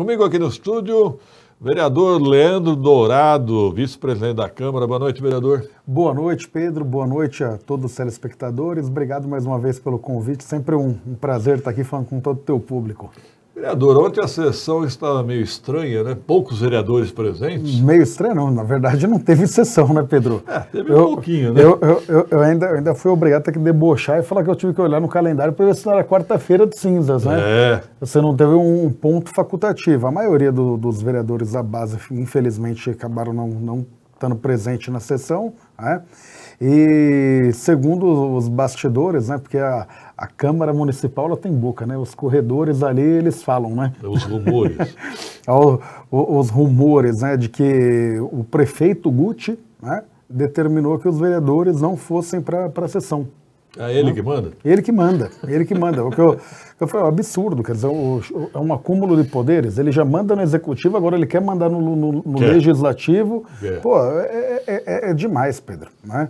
Comigo aqui no estúdio, vereador Leandro Dourado, vice-presidente da Câmara. Boa noite, vereador. Boa noite, Pedro. Boa noite a todos os telespectadores. Obrigado mais uma vez pelo convite. Sempre um, um prazer estar aqui falando com todo o teu público. Vereador, ontem a sessão estava meio estranha, né? Poucos vereadores presentes. Meio estranho, não. Na verdade, não teve sessão, né, Pedro? É, teve eu, um pouquinho, né? Eu, eu, eu, ainda, ainda fui obrigado a ter que debochar e falar que eu tive que olhar no calendário para ver se era quarta-feira de cinzas, né? É. Você não teve um ponto facultativo. A maioria do, dos vereadores da base, infelizmente, acabaram não, não estando presente na sessão, né? E segundo os bastidores, né, porque a, a Câmara Municipal ela tem boca, né? Os corredores ali, eles falam, né? É os rumores. os, é os rumores, né, de que o prefeito Guti, né, determinou que os vereadores não fossem para a sessão. É ele que manda? Ele que manda, ele que manda. o que eu, eu falei, é um absurdo, quer dizer, é um acúmulo de poderes. Ele já manda no executivo, agora ele quer mandar no, no, no quer. legislativo. Quer. É. Pô, é, é, é, é, demais, Pedro. Né?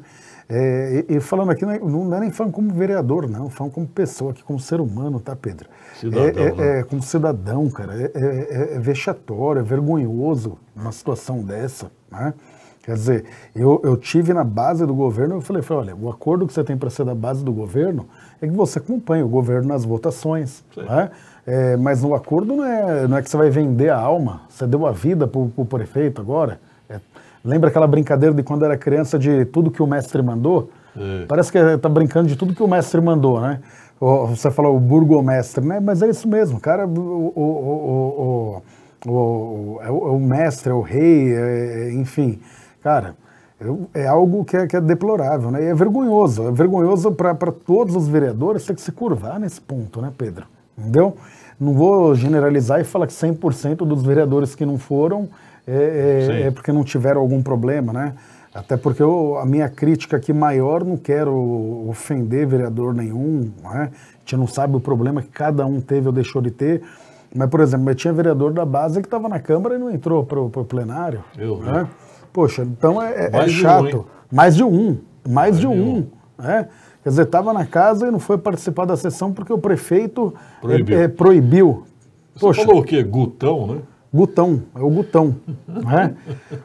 É, e, e, falando aqui, é, não é nem falando como vereador, não, falando como pessoa, aqui como ser humano, tá, Pedro? Cidadão, né? como cidadão, cara, é, vexatório, é vergonhoso uma situação dessa, né? Quer dizer, eu, eu tive na base do governo, eu falei, falei olha, o acordo que você tem para ser da base do governo é que você acompanha o governo nas votações, né? é, mas no acordo não é, não é que você vai vender a alma, você deu a vida para o prefeito agora. É, lembra aquela brincadeira de quando era criança de tudo que o mestre mandou? É. Parece que está brincando de tudo que o mestre mandou, né? Você falou o burgomestre, né? Mas é isso mesmo, cara, o, o, o, o, o, o, o é é mestre, é o rei, enfim... Cara, é algo que é, que é deplorável, né? E é vergonhoso, é vergonhoso para todos os vereadores ter que se curvar nesse ponto, né, Pedro? Entendeu? Não vou generalizar e falar que 100% dos vereadores que não foram é, é, é, porque não tiveram algum problema, né? Até porque eu, a minha crítica aqui maior, não quero ofender vereador nenhum, né? A gente não sabe o problema que cada um teve ou deixou de ter. Mas, por exemplo, eu tinha vereador da base que estava na Câmara e não entrou para o plenário. Eu, né? né? Poxa, então é, é, é chato. Um, mais de um, mais, mais de, de um. um. Né? Quer dizer, estava na casa e não foi participar da sessão porque o prefeito é, proibiu. É, é, proibiu. Poxa, Você falou o quê? Gutão, né? Gutão, é o Gutão. né?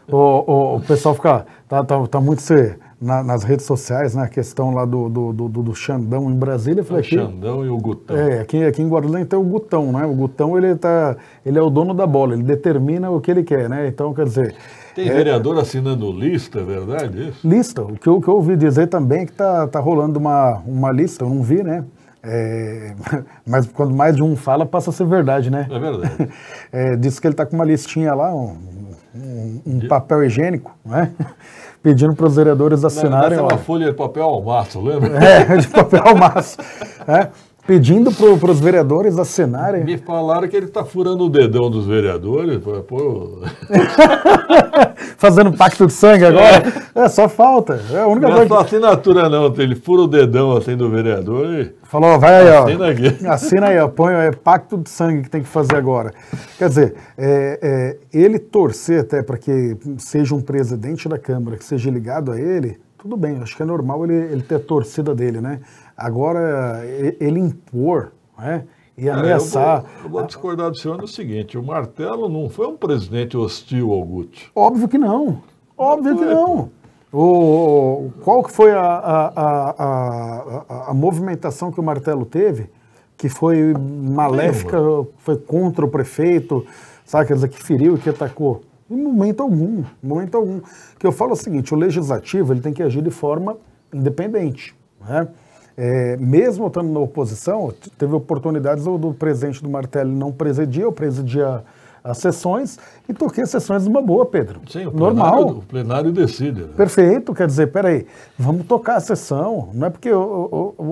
o, o, o, pessoal fica. Tá, tá, tá muito se, na, nas redes sociais, né? A questão lá do, do, do, do Xandão em Brasília. Eu falei, o aqui, Xandão e o Gutão. É, aqui, aqui em Guarulhos tem o Gutão, né? O Gutão ele, tá, ele é o dono da bola, ele determina o que ele quer, né? Então, quer dizer. Tem é. vereador assinando lista, é verdade? Isso? Lista. O que, eu, que eu ouvi dizer também é que está tá rolando uma, uma lista, eu não vi, né? É, mas quando mais de um fala, passa a ser verdade, né? É verdade. É, disse que ele está com uma listinha lá, um, um, um de... papel higiênico, né? Pedindo para os vereadores assinarem. Não, é uma folha de papel ao maço, lembra? É, de papel ao maço. é pedindo para os vereadores assinarem. Me falaram que ele está furando o dedão dos vereadores. Pô. Fazendo pacto de sangue agora? É, é só falta. É a única não é só que... assinatura, não. Ele fura o dedão assim do vereador e. Falou, vai aí, assina ó. Aqui. Assina aí, Põe, é pacto de sangue que tem que fazer agora. Quer dizer, é, é, ele torcer até para que seja um presidente da Câmara que seja ligado a ele tudo bem, acho que é normal ele, ele ter a torcida dele, né? Agora, ele impor, né? E ameaçar. É, eu, vou, eu, vou, discordar do senhor no seguinte: o Martelo não foi um presidente hostil ao Guti. Óbvio que não. Óbvio não que não. O, qual que foi a, a, a, a, movimentação que o Martelo teve, que foi maléfica, foi contra o prefeito, sabe, quer dizer, que feriu e que atacou? Em momento algum, em momento algum. Que eu falo o seguinte, o legislativo ele tem que agir de forma independente. Né? É, mesmo estando na oposição, teve oportunidades do, do presidente do Martelli não presidir, eu presidia as sessões e toquei as sessões uma boa, Pedro. Sim, o Normal. Plenário, o plenário decide. Né? Perfeito, quer dizer, peraí, vamos tocar a sessão. Não é porque o, o,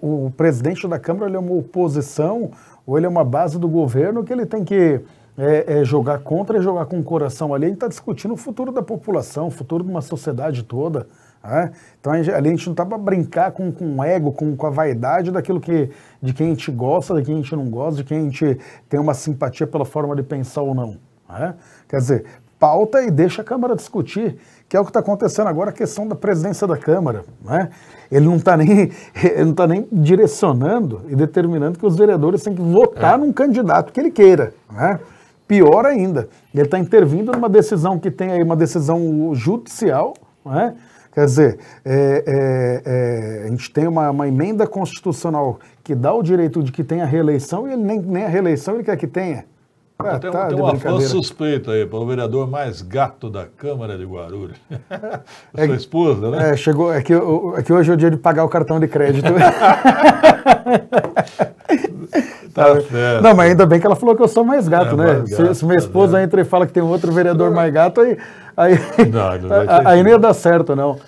o, o presidente da Câmara ele é uma oposição ou ele é uma base do governo que ele tem que é, é jogar contra é jogar com o coração ali. A gente está discutindo o futuro da população, o futuro de uma sociedade toda. Né? Então ali a gente não está para brincar com, com o ego, com, com a vaidade daquilo que de quem a gente gosta, de quem a gente não gosta, de quem a gente tem uma simpatia pela forma de pensar ou não. Né? Quer dizer, pauta e deixa a Câmara discutir, que é o que está acontecendo agora, a questão da presidência da Câmara. Né? Ele não está nem, não tá nem direcionando e determinando que os vereadores têm que votar é. num candidato que ele queira. Né? pior ainda. Ele está intervindo numa decisão que tem aí uma decisão judicial, não é? Quer dizer, é, é, é, a gente tem uma, uma, emenda constitucional que dá o direito de que tenha reeleição e ele nem, nem a reeleição ele quer que tenha. Ah, tem, tá tem uma fã suspeita aí para o vereador mais gato da Câmara de Guarulhos. É, Sua esposa, né? É, chegou, é que, é que hoje é o dia de pagar o cartão de crédito. Tá. tá certo. Não, mas ainda bem que ela falou que eu sou mais gato, é, né? Mais gato, se, se minha esposa né? entra e fala que tem outro vereador mais gato, aí, aí, não, não aí, não ia dar certo, não.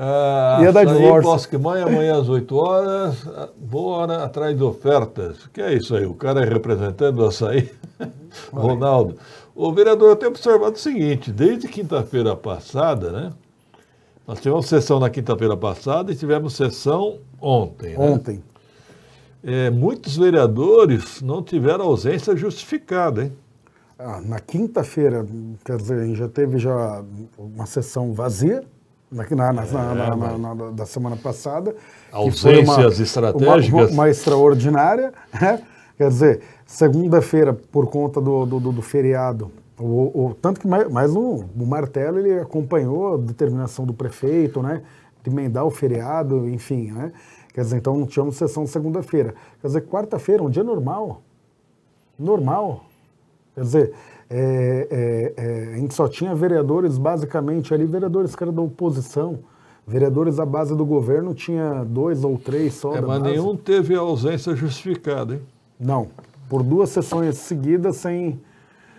Ah, ia dar divórcio. Posso que mãe, amanhã às 8 horas, hora ah, atrás de ofertas. Que é isso aí, o cara é representando o açaí. Ronaldo, o vereador, eu tenho observado o seguinte, desde quinta-feira passada, né? Nós tivemos sessão na quinta-feira passada e tivemos sessão ontem. Né? Ontem. Né? é, muitos vereadores não tiveram ausência justificada, hein? Ah, na quinta-feira, quer dizer, já teve já uma sessão vazia, na, na, na, é, na, da semana passada. Ausências uma, estratégicas. Uma, uma extraordinária. Né? Quer dizer, segunda-feira, por conta do, do, do feriado, o, o, tanto que mais, mais um, o Martelo ele acompanhou a determinação do prefeito, né? De emendar o feriado, enfim, né? Quer dizer, então não tínhamos sessão segunda-feira. Quer dizer, quarta-feira, um dia normal. Normal. Quer dizer, é, é, é, a gente só tinha vereadores basicamente ali, vereadores que eram da oposição. Vereadores à base do governo tinha dois ou três só. É, mas base. nenhum teve ausência justificada, hein? Não. Por duas sessões seguidas sem.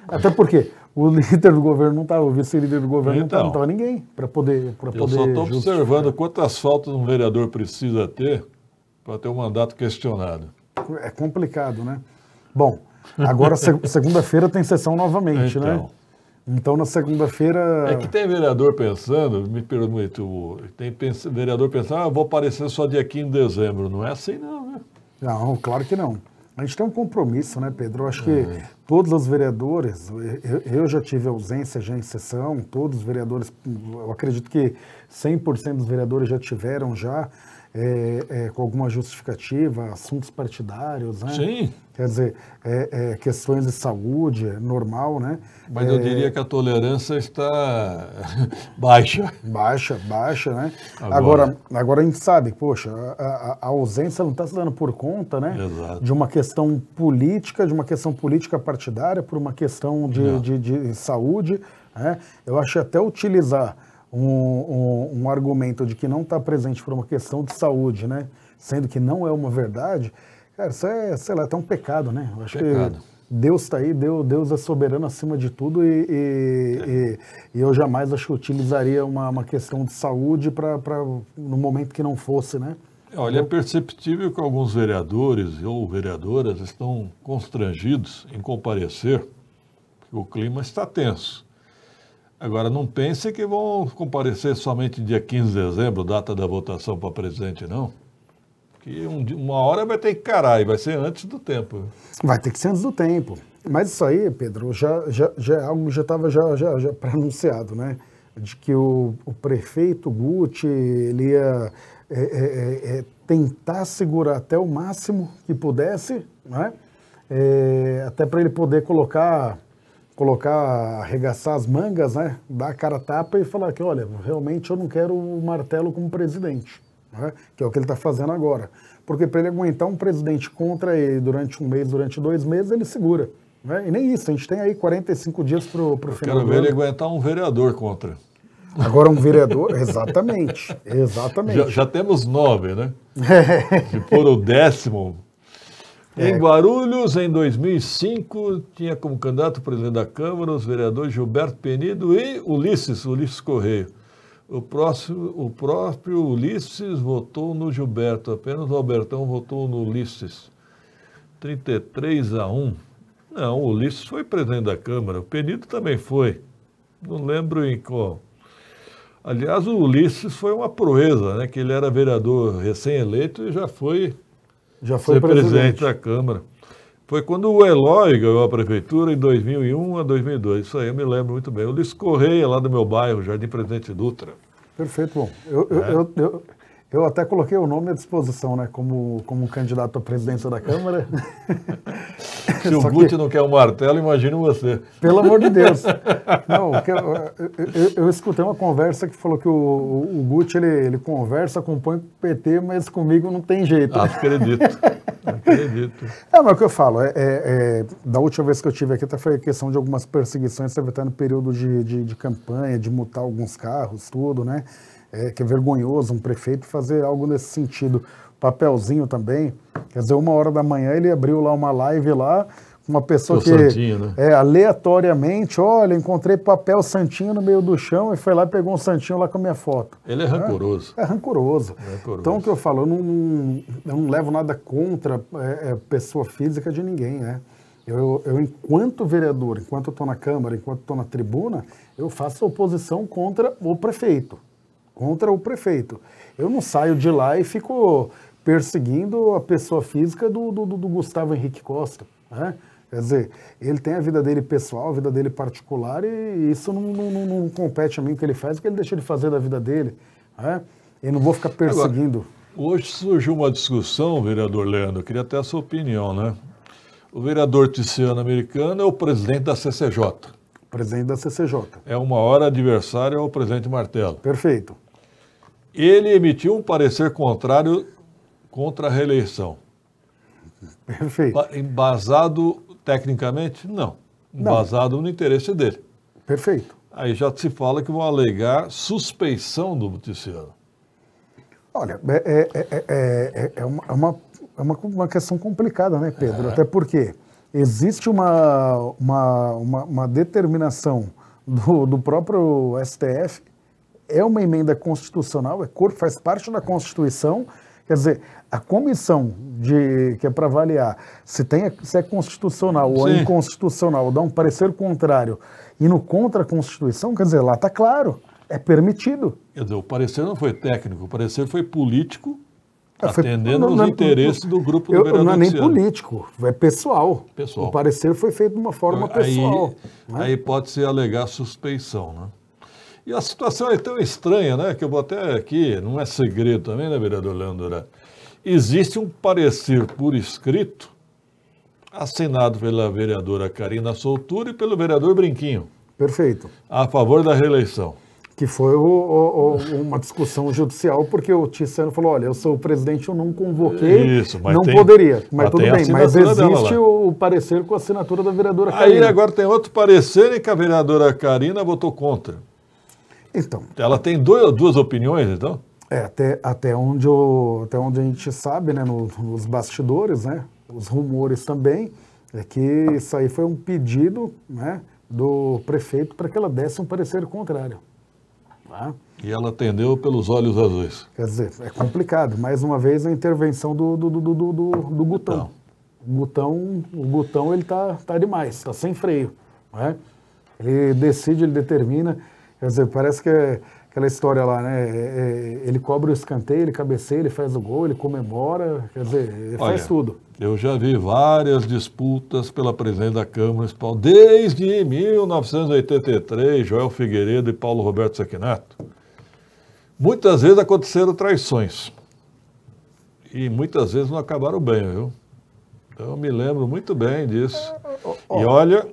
Até porque o líder do governo não tá, estava, o vice-líder do governo tá, então, não estava ninguém para poder, para poder. Eu só estou observando quantas faltas um vereador precisa ter para ter um mandato questionado. É complicado, né? Bom, agora segunda-feira tem sessão novamente, né? então. né? Então na segunda-feira. É que tem vereador pensando, me permite, tem vereador pensando, ah, vou aparecer só dia 15 de dezembro. Não é assim, não, né? Não, claro que não. A gente tem um compromisso, né, Pedro? Eu acho que uhum. todos os vereadores, eu, eu, já tive ausência já em sessão, todos os vereadores, eu acredito que 100% dos vereadores já tiveram já é, é, com alguma justificativa, assuntos partidários, né? Sim. Quer dizer, é, é questões de saúde, é normal, né? Mas é, eu diria que a tolerância está baixa. Baixa, baixa, né? Agora, agora, agora a gente sabe, poxa, a, a ausência não está se dando por conta, né? Exato. De uma questão política, de uma questão política partidária, por uma questão de, de, de, de saúde, né? Eu acho até utilizar um, um, um argumento de que não está presente por uma questão de saúde, né? Sendo que não é uma verdade, cara, isso é, sei lá, até tá um pecado, né? Eu acho pecado. que Deus está aí, Deus, Deus é soberano acima de tudo e, e, é. e eu jamais acho que utilizaria uma, uma questão de saúde para no momento que não fosse, né? Olha, é perceptível que alguns vereadores ou vereadoras estão constrangidos em comparecer, porque o clima está tenso. Agora, não pense que vão comparecer somente dia 15 de dezembro, data da votação para presidente, não. Que um, uma hora vai ter que carar e vai ser antes do tempo. Vai ter que ser antes do tempo. Mas isso aí, Pedro, já, já, já é algo já estava já, já, já pronunciado, né? De que o, o prefeito Guti ele ia é, é, é, é tentar segurar até o máximo que pudesse, né? É, até para ele poder colocar colocar, arregaçar as mangas, né? Dar a cara tapa e falar que, olha, realmente eu não quero o martelo como presidente, né? que é o que ele está fazendo agora. Porque para ele aguentar um presidente contra ele durante um mês, durante dois meses, ele segura. Né? E nem isso, a gente tem aí 45 dias para o final. Quero ver ele aguentar um vereador contra. Agora um vereador, exatamente, exatamente. Já, já temos nove, né? Se for o décimo, em é. Guarulhos, em 2005, tinha como candidato presidente da Câmara os vereadores Gilberto Penido e Ulisses, Ulisses Correia. O, próximo, o próprio Ulisses votou no Gilberto, apenas o Albertão votou no Ulisses. 33 a 1. Não, o Ulisses foi presidente da Câmara, o Penido também foi. Não lembro em qual. Aliás, o Ulisses foi uma proeza, né? Que ele era vereador recém-eleito e já foi já foi presidente. presidente da Câmara. Foi quando o Eloy ganhou a prefeitura em 2001 a 2002. Isso aí eu me lembro muito bem. O Luiz Correia, lá do meu bairro, Jardim Presidente Dutra. Perfeito, bom. Eu, é. eu, eu, eu eu até coloquei o nome à disposição, né? Como, como candidato à presidência da Câmara. Se o Guti que... não quer um martelo, imagino você. Pelo amor de Deus. Não, eu, eu, eu, escutei uma conversa que falou que o, o, o Guti, ele, ele conversa, acompanha o PT, mas comigo não tem jeito. Ah, acredito. acredito. É, mas o que eu falo, é, é, é, da última vez que eu tive aqui, até foi questão de algumas perseguições, você vai estar no período de, de, de campanha, de mutar alguns carros, tudo, né? é, que é vergonhoso um prefeito fazer algo nesse sentido. Papelzinho também, quer dizer, uma hora da manhã ele abriu lá uma live lá, uma pessoa que santinho, né? é, aleatoriamente, olha, encontrei papel santinho no meio do chão e foi lá e pegou um santinho lá com a minha foto. Ele é rancoroso. É, é, rancoroso. rancoroso. Então, o que eu falo, eu não, eu não levo nada contra é, é, pessoa física de ninguém, né? Eu, eu, enquanto vereador, enquanto eu estou na Câmara, enquanto estou na tribuna, eu faço oposição contra o prefeito contra o prefeito. Eu não saio de lá e fico perseguindo a pessoa física do, do, do Gustavo Henrique Costa. Né? Quer dizer, ele tem a vida dele pessoal, a vida dele particular, e isso não, não, não compete a mim o que ele faz, o que ele deixa de fazer da vida dele. Né? Eu não vou ficar perseguindo. Agora, hoje surgiu uma discussão, vereador Leandro, eu queria até a sua opinião, né? O vereador Tiziano Americano é o presidente da CCJ. Presidente da CCJ. É uma hora adversária ao é presidente Martelo. Perfeito ele emitiu um parecer contrário contra a reeleição. Perfeito. Embasado tecnicamente? Não. Embasado Não. no interesse dele. Perfeito. Aí já se fala que vão alegar suspeição do noticiano. Olha, é, é, é, é, uma, é, uma, é uma, uma questão complicada, né, Pedro? É. Até porque existe uma, uma, uma, uma determinação do, do próprio STF é uma emenda constitucional, é corpo, faz parte da Constituição. Quer dizer, a comissão de, que é para avaliar se, tem, se é constitucional é Sim. ou inconstitucional, dá um parecer contrário e no contra a Constituição, quer dizer, lá está claro, é permitido. Quer dizer, o parecer não foi técnico, o parecer foi político, ah, atendendo foi, não, os interesses do grupo eu, do Não é nem Luciano. político, é pessoal. pessoal. O parecer foi feito de uma forma então, pessoal. Aí, né? aí pode-se alegar suspeição, né? E a situação é tão estranha, né, que eu vou até aqui, não é segredo também, né, vereador Leandro? Né? Existe um parecer por escrito assinado pela vereadora Karina Soltura e pelo vereador Brinquinho. Perfeito. A favor da reeleição. Que foi o, o, o, uma discussão judicial, porque o Tiziano falou: olha, eu sou o presidente, eu não convoquei. Isso, mas não tem, poderia. Mas, mas tudo bem, mas existe o parecer com a assinatura da vereadora Aí Karina. Aí agora tem outro parecer em que a vereadora Karina votou contra. Então. Ela tem dois, duas opiniões, então? É, até, até, onde, eu, até onde a gente sabe, né, nos bastidores, né, os rumores também, é que isso aí foi um pedido né, do prefeito para que ela desse um parecer contrário. Tá? E ela atendeu pelos olhos azuis. Quer dizer, é complicado. Mais uma vez, a intervenção do, do, do, do, do, do Gutão. O Gutão, o Gutão ele tá, tá demais, tá sem freio. Né? Ele decide, ele determina. Quer dizer, parece que é aquela história lá, né? É, é ele cobra o escanteio, ele cabeceia, ele faz o gol, ele comemora, quer dizer, ele Olha, faz tudo. Eu já vi várias disputas pela presidência da Câmara Municipal desde 1983, Joel Figueiredo e Paulo Roberto Sequinato. Muitas vezes aconteceram traições. E muitas vezes não acabaram bem, viu? Então, eu me lembro muito bem disso. E olha,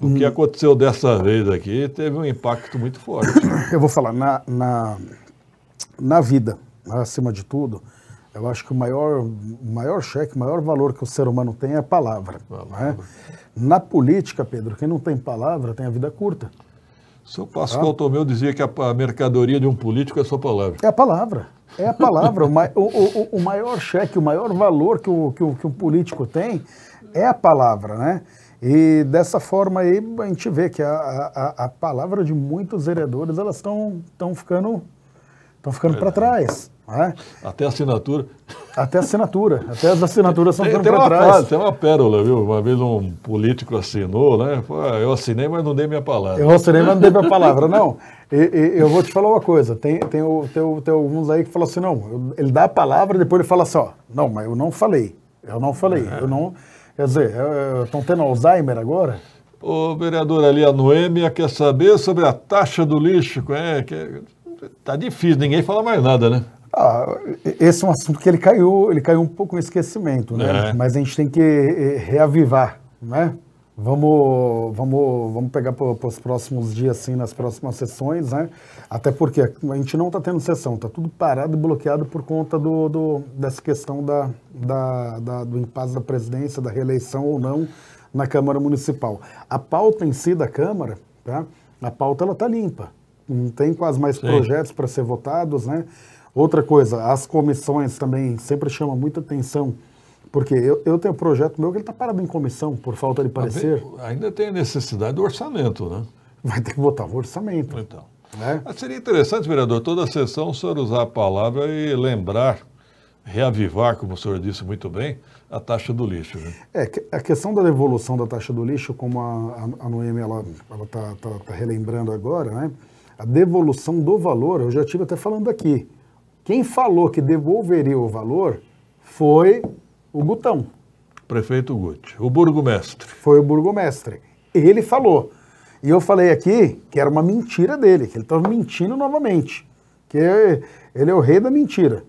o que hum. aconteceu dessa vez aqui teve um impacto muito forte. Eu vou falar, na, na, na vida, acima de tudo, eu acho que o maior, maior cheque, o maior valor que o ser humano tem é a palavra. palavra. Né? Na política, Pedro, quem não tem palavra tem a vida curta. O senhor Pascoal tá? Tomeu dizia que a, a, mercadoria de um político é a sua palavra. É a palavra. É a palavra. o, o, o, maior cheque, o maior valor que, o, que, o, que um político tem é a palavra, né? E dessa forma aí a gente vê que a, a, a palavra de muitos vereadores elas estão ficando estão ficando para é. trás. É? até Até assinatura. Até a assinatura. Até as assinaturas são ficando para trás. Frase, tem uma pérola, viu? Uma vez um político assinou, né? Eu assinei, mas não dei minha palavra. Eu assinei, mas não dei minha palavra, não. E, e, eu vou te falar uma coisa. Tem, tem, o, tem, tem alguns aí que falam assim, não, ele dá a palavra, depois ele fala assim, ó, não, mas eu não falei. Eu não falei. É. Eu não... Quer dizer, estão é, é, tendo Alzheimer agora? O vereador ali, a Noêmia, é, quer saber sobre a taxa do lixo. É, que, tá difícil, ninguém fala mais nada, né? Ah, esse é um assunto que ele caiu, ele caiu um pouco no esquecimento, né? É. Mas a gente tem que eh, reavivar, né? Vamos, vamos, vamos pegar para os próximos dias, sim, nas próximas sessões, né? Até porque a gente não está tendo sessão, está tudo parado e bloqueado por conta do, do dessa questão da, da, da, do impasse da presidência, da reeleição ou não na Câmara Municipal. A pauta em si da Câmara, tá? a pauta ela está limpa, não tem quase mais sim. projetos para ser votados, né? Outra coisa, as comissões também sempre chama muita atenção porque eu, eu tenho um projeto meu que ele está parado em comissão por falta de tá parecer. Ainda tem a necessidade do orçamento, né? Vai ter que botar o orçamento. Então. Né? Mas seria interessante, vereador, toda a sessão o senhor usar a palavra e lembrar, reavivar, como o senhor disse muito bem, a taxa do lixo. Né? É, a questão da devolução da taxa do lixo, como a, a, Noemi está tá, tá relembrando agora, né? a devolução do valor, eu já estive até falando aqui. Quem falou que devolveria o valor foi o Gutão. Prefeito Guti. O burgomestre. Foi o burgomestre. Ele falou. E eu falei aqui que era uma mentira dele, que ele estava mentindo novamente. Que ele é o rei da mentira.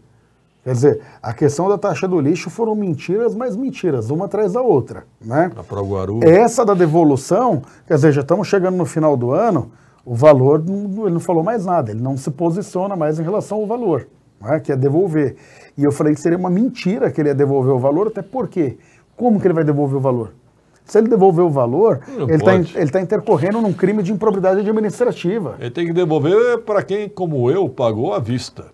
Quer dizer, a questão da taxa do lixo foram mentiras, mas mentiras, uma atrás da outra, né? A Proguaru. Essa da devolução, quer dizer, já estamos chegando no final do ano, o valor, ele não falou mais nada, ele não se posiciona mais em relação ao valor né, que é devolver. E eu falei que seria uma mentira que ele ia devolver o valor, até porque como que ele vai devolver o valor? Se ele devolver o valor, não ele está tá intercorrendo num crime de improbidade administrativa. Ele tem que devolver para quem, como eu, pagou à vista.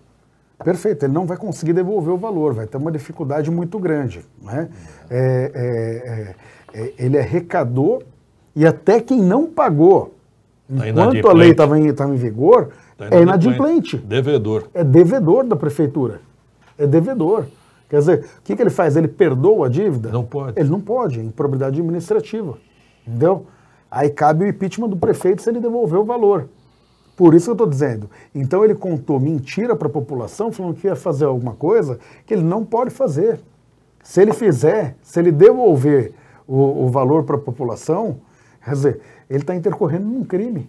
Perfeito, ele não vai conseguir devolver o valor, vai ter uma dificuldade muito grande. Né? É, é, é, é ele arrecadou e até quem não pagou, tá enquanto a lei estava em, em vigor, Tá é inadimplente. Devedor. É devedor da prefeitura. É devedor. Quer dizer, o que, que ele faz? Ele perdoa a dívida? Não pode. Ele não pode, em probabilidade administrativa. Entendeu? Aí cabe o impeachment do prefeito se ele devolver o valor. Por isso que eu estou dizendo. Então ele contou mentira para a população, falando que ia fazer alguma coisa que ele não pode fazer. Se ele fizer, se ele devolver o, o valor para a população, quer dizer, ele está intercorrendo num crime.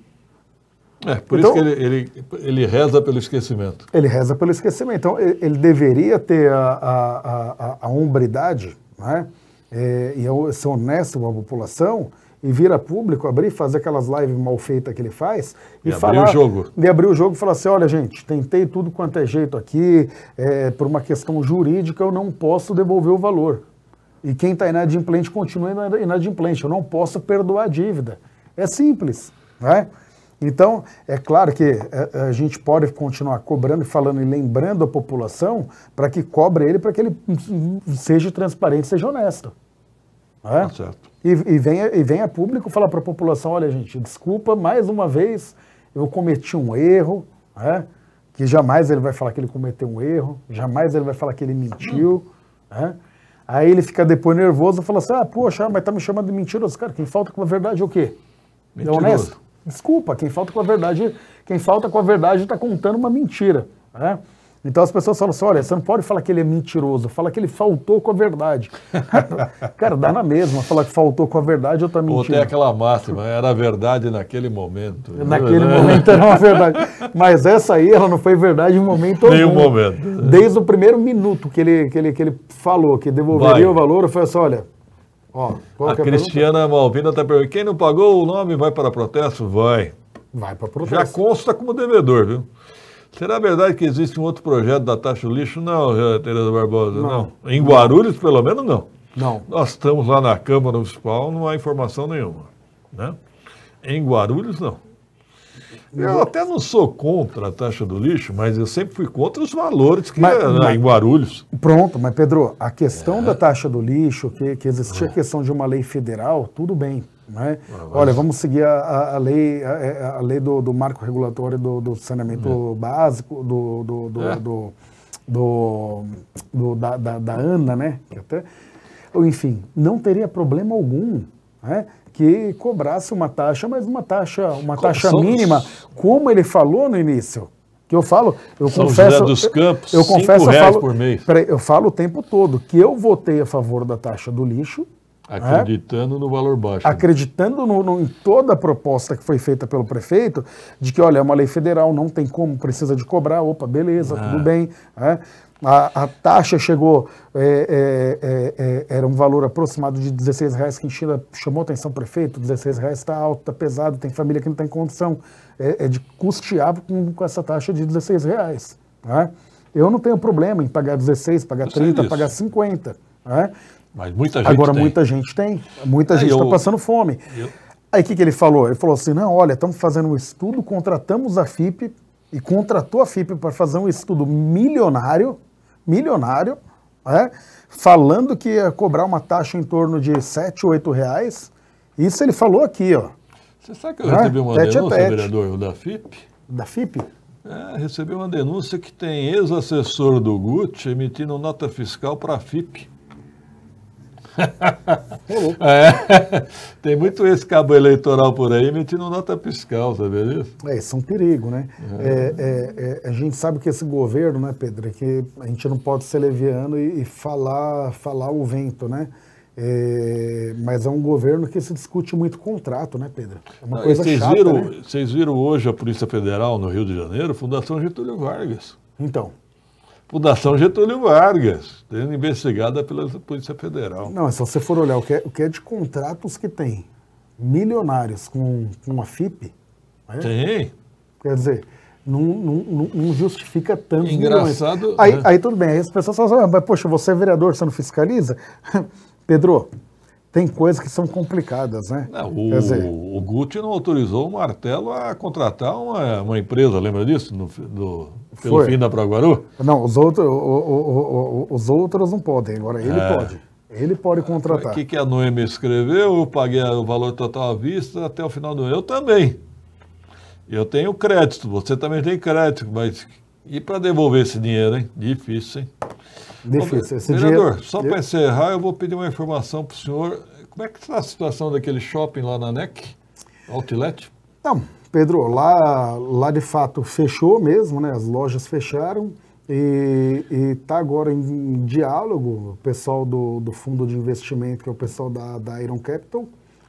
É, por então, isso que ele, ele, ele, reza pelo esquecimento. Ele reza pelo esquecimento. Então, ele, ele deveria ter a, a, a, a hombridade, né? É, e é ser honesto com a população, e vir a público, abrir, fazer aquelas lives mal feitas que ele faz. E, e falar, abrir o jogo. E abrir o jogo e falar assim, olha gente, tentei tudo quanto é jeito aqui, é, por uma questão jurídica eu não posso devolver o valor. E quem está inadimplente continua inadimplente, eu não posso perdoar a dívida. É simples, né? Então, é claro que é, é, a, gente pode continuar cobrando, e falando e lembrando a população para que cobre ele, para que ele seja transparente, seja honesto. É? Tá e, e, venha, e venha público falar para a população, olha gente, desculpa, mais uma vez eu cometi um erro, né? que jamais ele vai falar que ele cometeu um erro, jamais ele vai falar que ele mentiu. Né? Aí ele fica depois nervoso e fala assim, ah, poxa, mas tá me chamando de mentiroso. Cara, quem falta com a verdade é o quê? É mentiroso. É honesto? Desculpa, quem falta com a verdade, quem falta com a verdade está contando uma mentira. Né? Então as pessoas falam assim: olha, você não pode falar que ele é mentiroso, fala que ele faltou com a verdade. Cara, dá na mesma, falar que faltou com a verdade ou tô mentindo. Ou tem aquela máxima, era verdade naquele momento. Naquele né? momento era uma verdade. Mas essa aí, ela não foi verdade em momento nenhum. Nenhum momento. Desde o primeiro minuto que ele, que ele, que ele falou que devolveria Vai. o valor, eu falei assim: olha, Ó, é a Cristiana Malvina está perguntando: quem não pagou o nome vai para protesto? Vai. Vai para protesto. Já consta como devedor, viu? Será verdade que existe um outro projeto da taxa do lixo? Não, Tereza Barbosa, não. não. Em Guarulhos, pelo menos, não. Não. Nós estamos lá na Câmara Municipal, não há informação nenhuma. Né? Em Guarulhos, não. Eu até não sou contra a taxa do lixo, mas eu sempre fui contra os valores que mas, é, mas, em Guarulhos. Pronto, mas Pedro, a questão é. da taxa do lixo, que, que existia a é. questão de uma lei federal, tudo bem. Né? Ah, Olha, vamos seguir a, a lei, a, é, a, lei do, do marco regulatório do, do saneamento é. básico, do, do, do, é. do, do da, da, da, ANA, né? Até, enfim, não teria problema algum né, que cobrasse uma taxa, mas uma taxa, uma como taxa somos? mínima, como ele falou no início. Que eu falo, eu São confesso, José dos Campos, eu, eu confesso, eu falo, por mês. Peraí, eu falo o tempo todo que eu votei a favor da taxa do lixo, né, Acreditando é? no valor baixo. Acreditando no, no, em toda a proposta que foi feita pelo prefeito, de que, olha, é uma lei federal, não tem como, precisa de cobrar, opa, beleza, ah. tudo bem. É? A, a taxa chegou, é é, é, é, era um valor aproximado de 16 reais que China chamou atenção o prefeito, 16 reais está alto, está pesado, tem família que não tem tá condição é, é de custear com, com, essa taxa de 16 reais. Né? Eu não tenho problema em pagar 16, pagar 30, pagar 50. Né? Mas muita gente Agora, tem. muita gente tem. Muita gente está passando fome. Eu... Aí o que, que ele falou? Ele falou assim: não, olha, estamos fazendo um estudo, contratamos a FIP e contratou a FIP para fazer um estudo milionário milionário, né, falando que ia cobrar uma taxa em torno de 7, 8 reais. Isso ele falou aqui, ó. Você sabe que eu né? recebi uma denúncia, do vereador, da FIP? Da FIP? É, recebi uma denúncia que tem ex-assessor do Gucci emitindo nota fiscal para a FIP é, tem muito esse cabo eleitoral por aí metindo nota fiscal, sabia disso? É, isso é um perigo, né? É. É, é. é, a gente sabe que esse governo, né, Pedro, é que a gente não pode ser leviano e, e falar, falar o vento, né? mas é um governo que se discute muito contrato, né, Pedro? É uma não, coisa vocês chata, viram, né? Vocês viram hoje a Polícia Federal no Rio de Janeiro, Fundação Getúlio Vargas. Então. Fundação Getúlio Vargas, sendo investigada pela Polícia Federal. Não, se você for olhar o que é, o que é de contratos que tem milionários com, com a FIP. Tem. Né? Quer dizer, não, não, não, justifica tanto. Engraçado. Milhões. Aí, né? aí tudo bem, aí as pessoas falam, assim, ah, mas poxa, você é vereador, você não fiscaliza? Pedro, tem coisas que são complicadas, né? Não, é, o, dizer... o, Gucci não autorizou o Martelo a contratar uma, uma empresa, lembra disso? No, do, pelo Foi. fim da Praguaru? Não, os, outro, o, o, os outros não podem, agora ele é. pode. Ele pode contratar. O que, que a Noemi escreveu? Eu paguei o valor total à vista até o final do ano. Eu também. Eu tenho crédito, você também tem crédito, mas e para devolver esse dinheiro, hein? Difícil, hein? Difícil. Esse Vereador, dia... só para encerrar, eu vou pedir uma informação para o senhor. Como é que está a situação daquele shopping lá na NEC, Outlet? Não, Pedro, lá, lá de fato fechou mesmo, né? As lojas fecharam e está agora em, em, diálogo o pessoal do, do fundo de investimento, que é o pessoal da, da Iron Capital,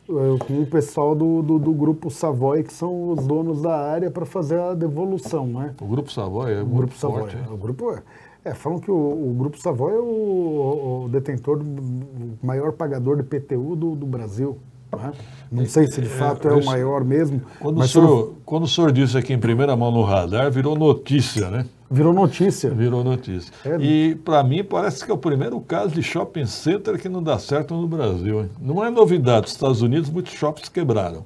eh, com o pessoal do, do, do, Grupo Savoy, que são os donos da área, para fazer a devolução, né? O Grupo Savoy é o muito Grupo forte, Savoy, é. O grupo é. É, falam que o, o Grupo Savoy é o, o detentor, o maior pagador de PTU do, do Brasil. Não, é? não sei se de é, fato é, é o maior mesmo. Quando, mas o senhor, senhor, quando o senhor disse aqui em primeira mão no radar, virou notícia, né? Virou notícia. Virou notícia. É. E para mim parece que é o primeiro caso de shopping center que não dá certo no Brasil. Hein? Não é novidade. Nos Estados Unidos muitos shoppings quebraram.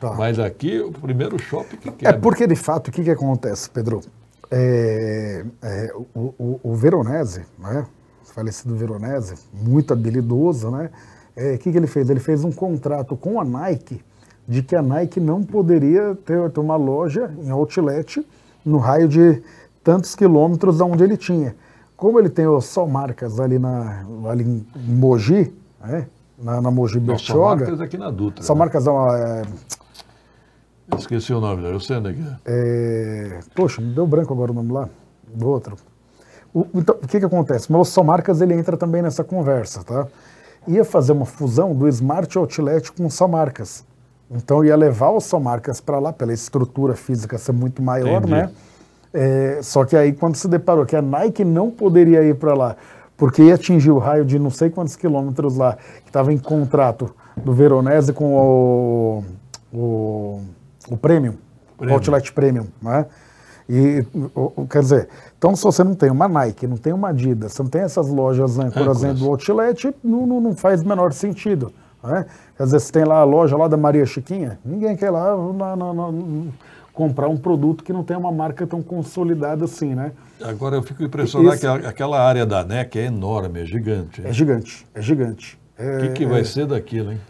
Tá. Mas aqui o primeiro shopping que é quebra. É porque de fato o que, que acontece, Pedro? É, é, o, o, o, Veronese, né? falecido Veronese, muito habilidoso, né? É, o que, que ele fez? Ele fez um contrato com a Nike de que a Nike não poderia ter, ter uma loja em outlet no raio de tantos quilômetros da onde ele tinha. Como ele tem só marcas ali, na, ali em Mogi, né? na, na Mogi Bertioga... Só marcas aqui na Dutra. Só né? marcas... É, Esqueci o nome dela, eu sei onde é que é. é. Poxa, me deu branco agora o nome lá, do outro. O, então, o que que acontece? O São Marcas, ele entra também nessa conversa, tá? Ia fazer uma fusão do Smart Outlet com o São Marcas. Então ia levar o São Marcas para lá, pela estrutura física ser muito maior, Entendi. né? É, só que aí quando se deparou que a Nike não poderia ir para lá, porque ia atingir o raio de não sei quantos quilômetros lá, que estava em contrato do Veronese com o, o o Premium, Premium. o Outlet Premium, né? E, quer dizer, então se você não tem uma Nike, não tem uma Adidas, você não tem essas lojas âncoras né, é, dentro do Outlet, não, não, não faz o menor sentido. Né? Quer dizer, você tem lá a loja lá da Maria Chiquinha, ninguém quer lá comprar um produto que não tem uma marca tão consolidada assim, né? Agora eu fico impressionado Esse... que aquela área da NEC é enorme, é gigante. É, é gigante, é gigante. O é, que, que vai é... ser daquilo, hein?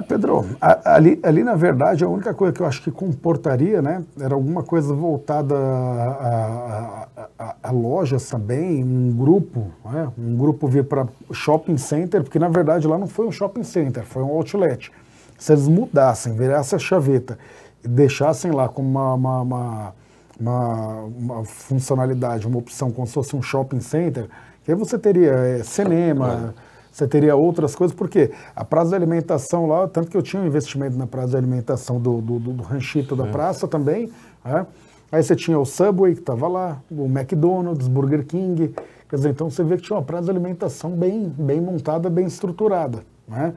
Ah, Pedro, ali, ali na verdade a única coisa que eu acho que comportaria, né, era alguma coisa voltada a, a, a, a lojas também, um grupo, né, um grupo vir para shopping center, porque na verdade lá não foi um shopping center, foi um outlet. Se eles mudassem, virassem a chaveta e deixassem lá como uma, uma, uma, uma, uma funcionalidade, uma opção como se fosse um shopping center, que aí você teria eh, é, cinema você teria outras coisas, porque a praça de alimentação lá, tanto que eu tinha um investimento na praça de alimentação do, do, do ranchito da é. praça também, né? aí você tinha o Subway que estava lá, o McDonald's, Burger King, quer dizer, então você vê que tinha uma praça de alimentação bem, bem montada, bem estruturada, né?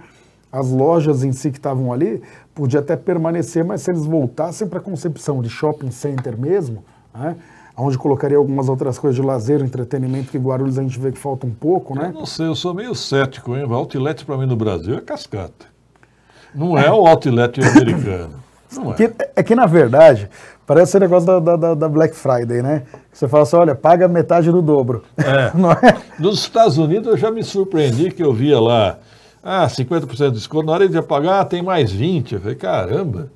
As lojas em si que estavam ali, podia até permanecer, mas se eles voltassem para a concepção de shopping center mesmo, né? onde colocaria algumas outras coisas de lazer, entretenimento, que Guarulhos a gente vê que falta um pouco, né? Eu não sei, eu sou meio cético, hein? O outlet para mim no Brasil é cascata. Não é, é o outlet americano. não é. Que, é que, na verdade, parece esse negócio da, da, da, Black Friday, né? Você fala assim, olha, paga metade do dobro. É. não é? Nos Estados Unidos eu já me surpreendi que eu via lá, ah, 50% de desconto, na hora de pagar tem mais 20%. Eu falei, caramba...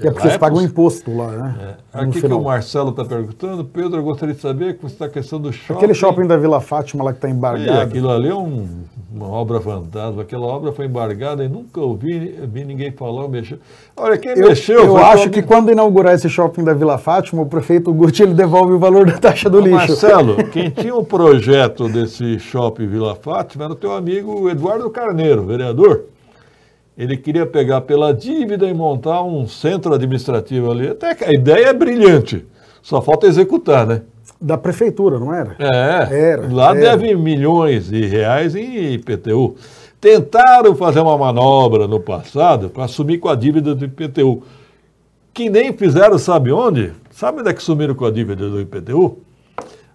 É porque você é pagam imposto lá, né? É. Aqui que o Marcelo está perguntando, Pedro, eu gostaria de saber você está a questão do shopping. Aquele shopping da Vila Fátima lá que está embargado. É, aquilo ali é um, uma obra fantasma. Aquela obra foi embargada e nunca ouvi vi ninguém falar, mexer. Olha, quem eu, mexeu... Eu acho que quando inaugurar esse shopping da Vila Fátima, o prefeito Guti ele devolve o valor da taxa do lixo. Marcelo, quem tinha o um projeto desse shopping Vila Fátima era o teu amigo Eduardo Carneiro, vereador. Ele queria pegar pela dívida e montar um centro administrativo ali. Até que a ideia é brilhante, só falta executar, né? Da prefeitura, não era? É. Era. Lá era. deve milhões de reais em IPTU. Tentaram fazer uma manobra no passado para assumir com a dívida do IPTU. Que nem fizeram, sabe onde? Sabe onde é que sumiram com a dívida do IPTU?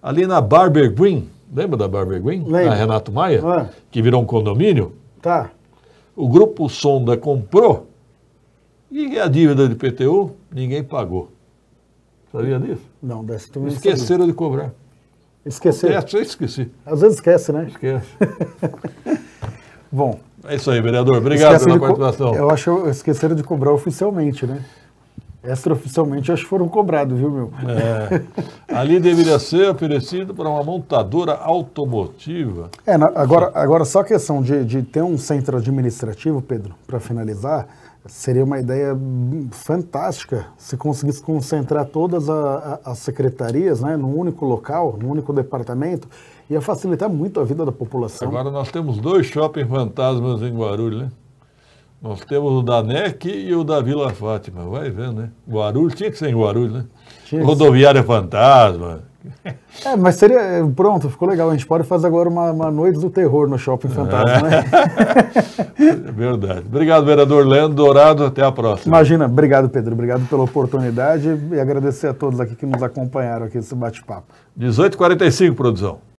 Ali na Barber Green. Lembra da Barber Green? Lembra. Na Renato Maia? Ah. Que virou um condomínio? Tá o Grupo Sonda comprou e a dívida de PTU ninguém pagou. Sabia disso? Não, dessa também Esqueceram de cobrar. Esqueceram? É, esquece, eu esqueci. Às vezes esquece, né? Esquece. Bom. É isso aí, vereador. Obrigado pela participação. Eu acho que esqueceram de cobrar oficialmente, né? Extraoficialmente, acho que foram cobrados, viu, meu? É. Ali deveria ser oferecido para uma montadora automotiva. É, na, agora, agora só a questão de, de ter um centro administrativo, Pedro, para finalizar, seria uma ideia fantástica se conseguisse concentrar todas a, a, as secretarias né, num único local, num único departamento, ia facilitar muito a vida da população. Agora nós temos dois shopping fantasmas em Guarulhos, né? Nós temos o da NEC e o da Vila Fátima. Vai vendo, né? Guarulhos, tinha que ser em Guarulhos, né? Rodoviária Fantasma. É, mas seria. Eh, pronto, ficou legal. A gente pode fazer agora uma, uma noite do terror no Shopping Fantasma, né? é. né? verdade. Obrigado, vereador Leandro Dourado. Até a próxima. Imagina, obrigado, Pedro. Obrigado pela oportunidade e agradecer a todos aqui que nos acompanharam aqui nesse bate-papo. 18h45, produção.